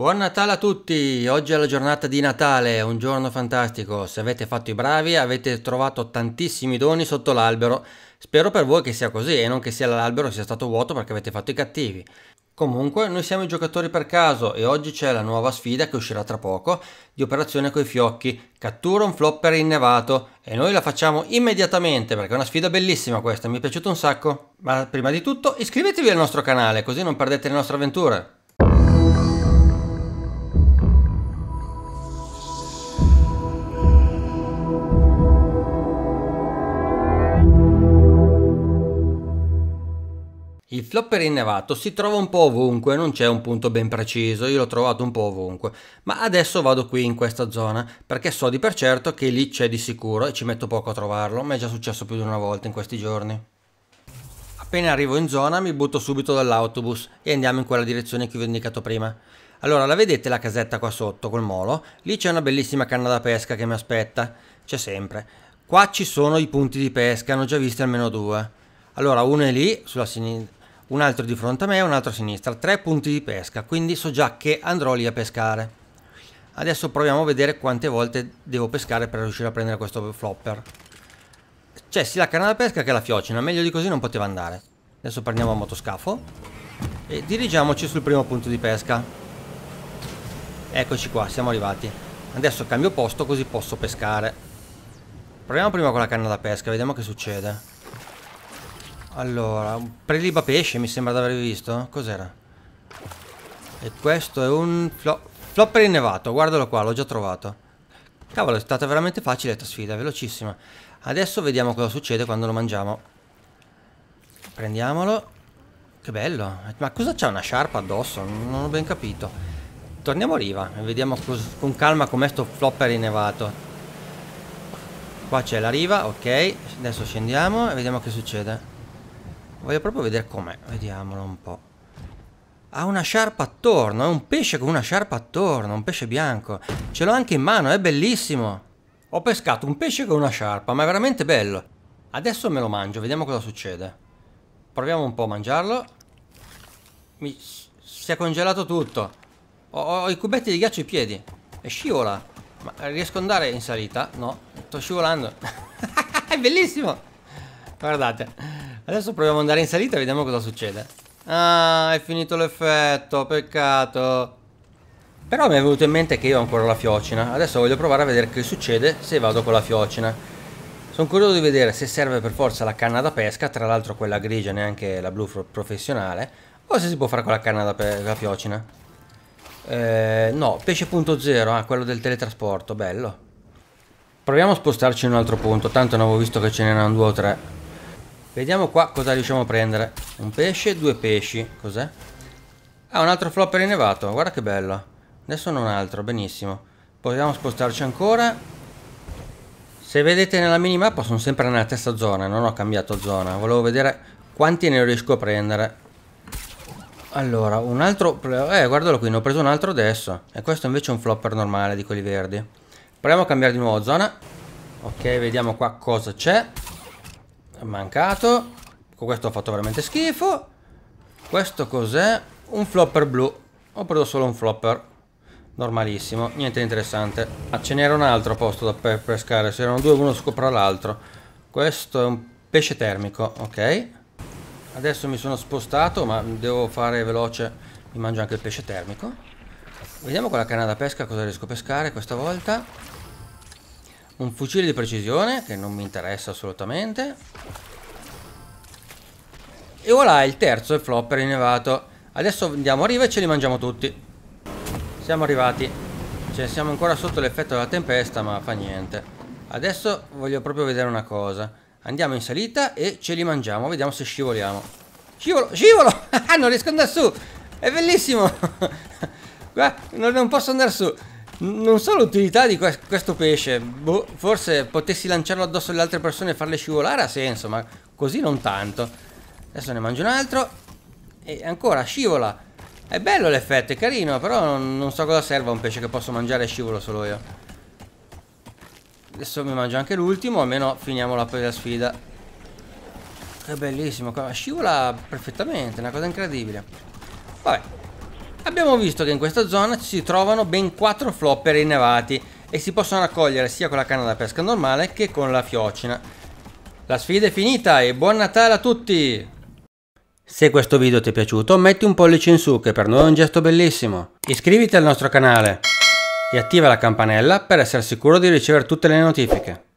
Buon Natale a tutti! Oggi è la giornata di Natale, è un giorno fantastico. Se avete fatto i bravi avete trovato tantissimi doni sotto l'albero. Spero per voi che sia così e non che sia l'albero sia stato vuoto perché avete fatto i cattivi. Comunque, noi siamo i giocatori per caso e oggi c'è la nuova sfida che uscirà tra poco di operazione coi fiocchi. Cattura un flopper innevato e noi la facciamo immediatamente perché è una sfida bellissima questa, mi è piaciuta un sacco. Ma prima di tutto iscrivetevi al nostro canale così non perdete le nostre avventure. Il flopper innevato si trova un po' ovunque, non c'è un punto ben preciso, io l'ho trovato un po' ovunque, ma adesso vado qui in questa zona perché so di per certo che lì c'è di sicuro e ci metto poco a trovarlo, ma è già successo più di una volta in questi giorni. Appena arrivo in zona mi butto subito dall'autobus e andiamo in quella direzione che vi ho indicato prima. Allora, la vedete la casetta qua sotto col molo? Lì c'è una bellissima canna da pesca che mi aspetta, c'è sempre. Qua ci sono i punti di pesca, ne ho già visti almeno due. Allora, uno è lì, sulla sinistra un altro di fronte a me, un altro a sinistra, tre punti di pesca, quindi so già che andrò lì a pescare. Adesso proviamo a vedere quante volte devo pescare per riuscire a prendere questo flopper. C'è sia la canna da pesca che la fiocina, meglio di così non poteva andare. Adesso prendiamo a motoscafo e dirigiamoci sul primo punto di pesca. Eccoci qua, siamo arrivati. Adesso cambio posto così posso pescare. Proviamo prima con la canna da pesca, vediamo che succede. Allora, un preliba pesce mi sembra di aver visto. Cos'era? E questo è un flo flopper innevato. Guardalo qua, l'ho già trovato. Cavolo, è stata veramente facile questa sfida, velocissima. Adesso vediamo cosa succede quando lo mangiamo. Prendiamolo. Che bello. Ma cosa c'è una sciarpa addosso? Non ho ben capito. Torniamo a riva e vediamo con calma com'è sto flopper innevato. Qua c'è la riva, ok. Adesso scendiamo e vediamo che succede. Voglio proprio vedere com'è. Vediamolo un po'. Ha una sciarpa attorno. È un pesce con una sciarpa attorno. Un pesce bianco. Ce l'ho anche in mano. È bellissimo. Ho pescato un pesce con una sciarpa. Ma è veramente bello. Adesso me lo mangio. Vediamo cosa succede. Proviamo un po' a mangiarlo. Mi... Si è congelato tutto. Ho, ho i cubetti di ghiaccio ai piedi. E scivola. Ma riesco ad andare in salita? No. Sto scivolando. è bellissimo. Guardate. Adesso proviamo ad andare in salita e vediamo cosa succede. Ah, è finito l'effetto, peccato. Però mi è venuto in mente che io ho ancora la fiocina. Adesso voglio provare a vedere che succede se vado con la fiocina. Sono curioso di vedere se serve per forza la canna da pesca, tra l'altro quella grigia, neanche la blu professionale, o se si può fare con la canna da pesca fiocina. Eh, no, pesce.0, ah, quello del teletrasporto, bello. Proviamo a spostarci in un altro punto, tanto non avevo visto che ce n'erano due o tre. Vediamo qua cosa riusciamo a prendere. Un pesce e due pesci. Cos'è? Ah, un altro flopper innevato. Guarda che bello. Adesso non un altro, benissimo. Possiamo spostarci ancora. Se vedete nella minimappa sono sempre nella stessa zona. Non ho cambiato zona. Volevo vedere quanti ne riesco a prendere. Allora, un altro... Eh, guardalo qui, ne ho preso un altro adesso. E questo invece è un flopper normale di quelli verdi. Proviamo a cambiare di nuovo zona. Ok, vediamo qua cosa c'è mancato. Con questo ho fatto veramente schifo. Questo cos'è? Un flopper blu. Ho preso solo un flopper. Normalissimo, niente interessante. Ah, ce n'era un altro posto da pescare. Se erano due, uno scopra l'altro. Questo è un pesce termico, ok. Adesso mi sono spostato, ma devo fare veloce. Mi mangio anche il pesce termico. Vediamo con la canna da pesca cosa riesco a pescare questa volta. Un fucile di precisione che non mi interessa assolutamente. E voilà, il terzo, il flopper innevato. Adesso andiamo a riva e ce li mangiamo tutti. Siamo arrivati. Cioè, siamo ancora sotto l'effetto della tempesta, ma fa niente. Adesso voglio proprio vedere una cosa. Andiamo in salita e ce li mangiamo. Vediamo se scivoliamo. Scivolo, scivolo! Ah, non riesco ad andare su! È bellissimo! non posso andare su. Non so l'utilità di questo pesce. Boh, forse potessi lanciarlo addosso alle altre persone e farle scivolare ha senso, ma così non tanto. Adesso ne mangio un altro. E ancora, scivola. È bello l'effetto, è carino, però non, non so cosa serva un pesce che posso mangiare e scivolo solo io. Adesso mi mangio anche l'ultimo, almeno finiamo la prima sfida. È bellissimo, scivola perfettamente, è una cosa incredibile. Vabbè, Abbiamo visto che in questa zona ci si trovano ben 4 flopper innevati e si possono raccogliere sia con la canna da pesca normale che con la fiocina. La sfida è finita e buon Natale a tutti! Se questo video ti è piaciuto metti un pollice in su che per noi è un gesto bellissimo. Iscriviti al nostro canale e attiva la campanella per essere sicuro di ricevere tutte le notifiche.